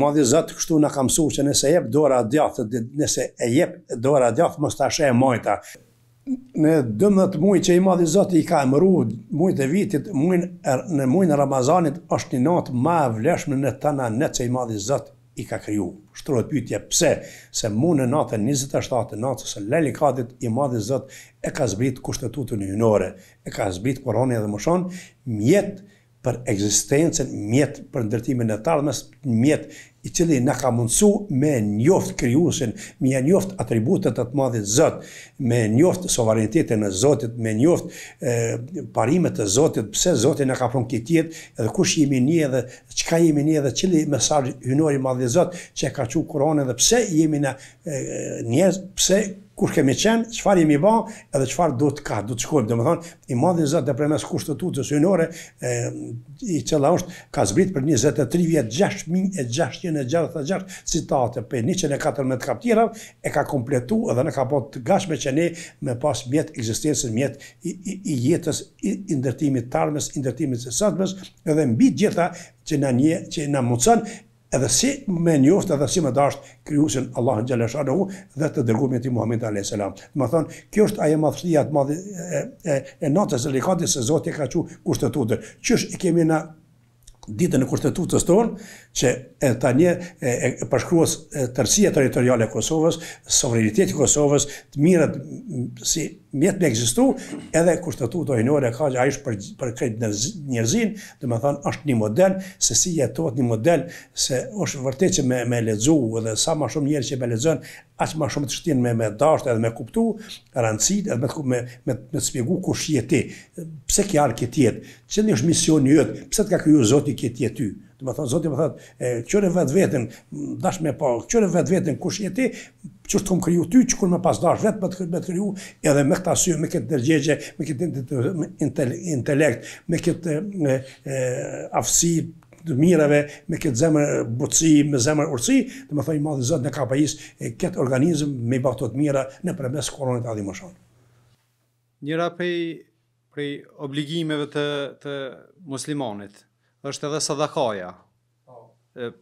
madhi zëtë kështu në kam su që nëse jep dora djathë, nëse e jep dora djathë, mos të ashe e mojta. Në dëmët mujë që i madhi zëtë i ka emru mujtë e vitit, në er, në Ramazanit është një natë ma e vleshme në tëna në që i madhi zëtë i ka kryu. Shtrojt pytje pse, se mu në natën 27 natës së lelikatit i madhi zëtë e ka zbrit kushtetutën e junore, e ka zbrit koroni dhe më shonë, mjetë për eksistencen, mjet për ndërtimin e talë, mjetë mjet i cili na ka mundsu me njoft krijuesin, me njoft atributet të madhit Zot, me njoft sovranitetin e Zotit, me njoft parimet e Zotit, pse Zoti na ka pranë këtë jetë, edhe kush jemi ne dhe çka jemi ne edhe, cili mesazh hynori i madhit Zot që ka thur Kurani dhe pse jemi ne njerëz, pse kush kemi qenë, qëfar jemi ba, edhe qëfar do të ka, do të shkojmë, do më thonë, i madhin zët dhe premes kushtetut dhe sëjnore, i qëla është, ka zbrit për 23 vjetë, 6.600 166 citate pe 114 kaptira e ka kompletu edhe në ka bot të gashme që ne me pas mjetë eksistensën, mjetë i jetës, i ndërtimit të armës, i ndërtimit të sëtmes, edhe mbi gjitha që në një, që në mundësën, edhe si me njoftë, edhe si me dashtë, kryusin Allahën në gjelesha në hu, dhe të dërgumë në ti Muhammed a.s. Më thonë, kjo është aje të madhë e natës e likatës e zotë e ka që kushtetutër. Qështë i kemi në ditën e kushtetutës tonë, që e ta një e, e tërësia teritoriale e Kosovës, sovereniteti Kosovës, të mirët si mjetë me egzistu, edhe kushtetutë ojnore e ka që a ishë për, për krejtë njërzin, dhe me thanë, është një model, se si jetohet një model, se është vërtet që me, me ledzu, dhe sa ma shumë njerë që me ledzën, aqë ma shumë të shtinë me, me dashtë edhe me kuptu, rancit, edhe me, me, me, me të spjegu kush jeti, pse kjarë këtjet, që një është misioni jëtë, pse të ka kryu zoti ke ti ty. Do të thotë Zoti më thotë, e qore vet veten, dash me pa, qore vet vetën kush je ti, çu të kom kriju ty, që kur më pas dash vet me të kriju edhe me këta sy, me këtë dërgjegje, me këtë intelekt, me këtë afsi të mirave, me këtë zemër buci, me zemër urci, do të thonë i madh Zot në ka pajis kët organizëm me bëto të mira në përmes koronit ka dhimë shon. Njëra pej prej obligimeve të, të muslimonit, është edhe sadakaja. Po.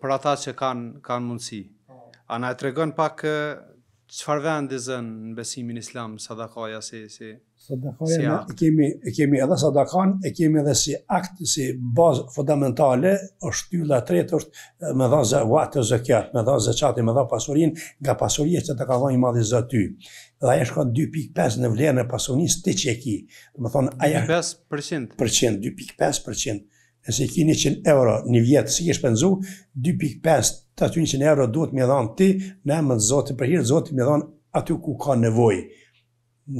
Për ata që kanë kan mundësi. Po. A na e tregon pak qëfar vendi zënë në besimin islam sadakaja si, si, si E kemi, e kemi edhe sadakan, e kemi edhe si akt, si bazë fundamentale, është ty la tretë, është me dha zë vatë zë kjatë, me dha zë me dha pasurin, nga pasurin që të ka dha i madhë zë ty. Dhe aja është ka 2.5 në vlerën e pasurin së të qeki. thonë, aja... 2.5%? 2.5% nëse ki 100 euro një vjetë si kesh penzu, 2.5 të aty 100 euro duhet me dhanë ti, në emën të për hirë zotën me dhanë aty ku ka nevoj.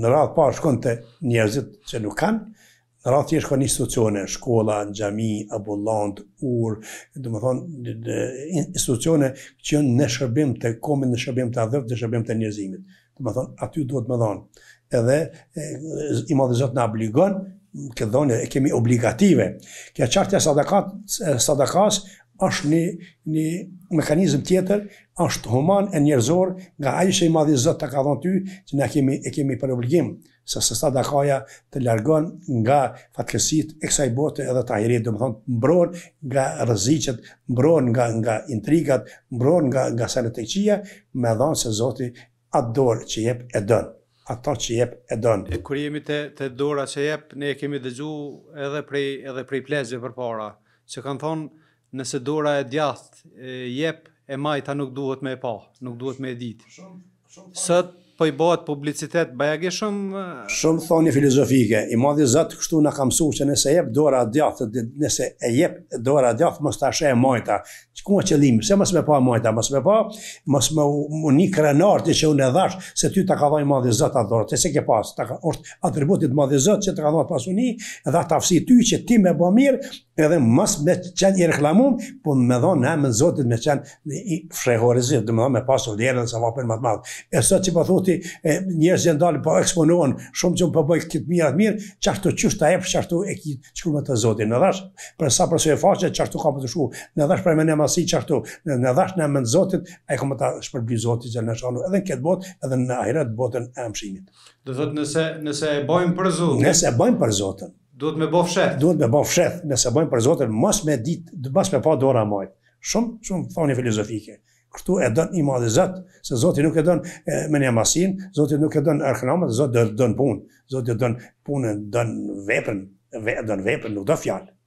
Në radhë pa shkon të njerëzit që nuk kanë, në radhë tjerë shkon institucione, shkolla, gjami, abullant, ur, dhe më thonë, institucione që jënë në shërbim të komin, në shërbim të adhërt, në shërbim të njerëzimit. Dhe më thonë, aty duhet me dhanë. Edhe, i madhë zotë në obligon këtë dhonë e kemi obligative. Kja qartja sadakas është një, një mekanizm tjetër, është human e njerëzor nga aji që i madhi zëtë të ka dhonë ty, që ne kemi, e kemi për obligim, se së sadakaja të largon nga fatkesit e kësaj bote edhe të ajerit, dhe më thonë mbron nga rëzicet, mbron nga, nga intrigat, mbron nga, nga sanetekqia, me dhonë se zoti atë dorë që jep e dënë ato që jep e don. E kur jemi te te dora që jep, ne e kemi dëgju edhe prej edhe prej plezhe përpara, që kanë thon nëse dora e djathtë jep e majta nuk duhet me e pa, nuk duhet me e ditë. Sot po i bëhet publicitet bajagi shumë shumë thoni filozofike. I madhi Zot kështu na ka mësuar që nëse jep dora djath, nëse e jep dora djath mos ta shë e mojta. çka ka qëllim? Se mos më pa mojta, mos më pa, mos më uni krenar ti që unë e dhash, se ty ta ka dhënë madhi Zot atë dorë. Se ke pas, ta ka është atributi i madhi Zot që ta ka dhënë pasuni dhe tafsi ty që ti më bë mirë, edhe mos me qenë i reklamum, po me dhonë në emën Zotit me qenë i frehorizit, dhe me dhonë me pasë u lerën sa vapën më të madhë. E sot që po thoti, njërë zhjën dalë po eksponohen, shumë që më po përbëj këtë mirë atë mirë, qashtu qështë të epshë, qashtu e ki qëku me të Zotit. Në dhash, për sa për e faqët, qashtu ka për të shku, në dhash për e me në masi, qashtu, në dhash në emën Zotit, e ku të që në shonu, edhe në botë, edhe në ahiret botën e nëse, nëse e për Nëse e bojmë për Duhet me bëf shef. Duhet me bëf shef, nëse bëjmë për Zotin, mos me ditë, të bash me pa dora mojt. Shumë, shumë thoni filozofike. Këtu e dënë i dhe Zot, se Zotën nuk e dënë me një masin, Zotën nuk e dënë arkenamat, Zotën dënë punë. Zotën dënë punën, dënë vepën, dënë vepën, nuk do fjallë.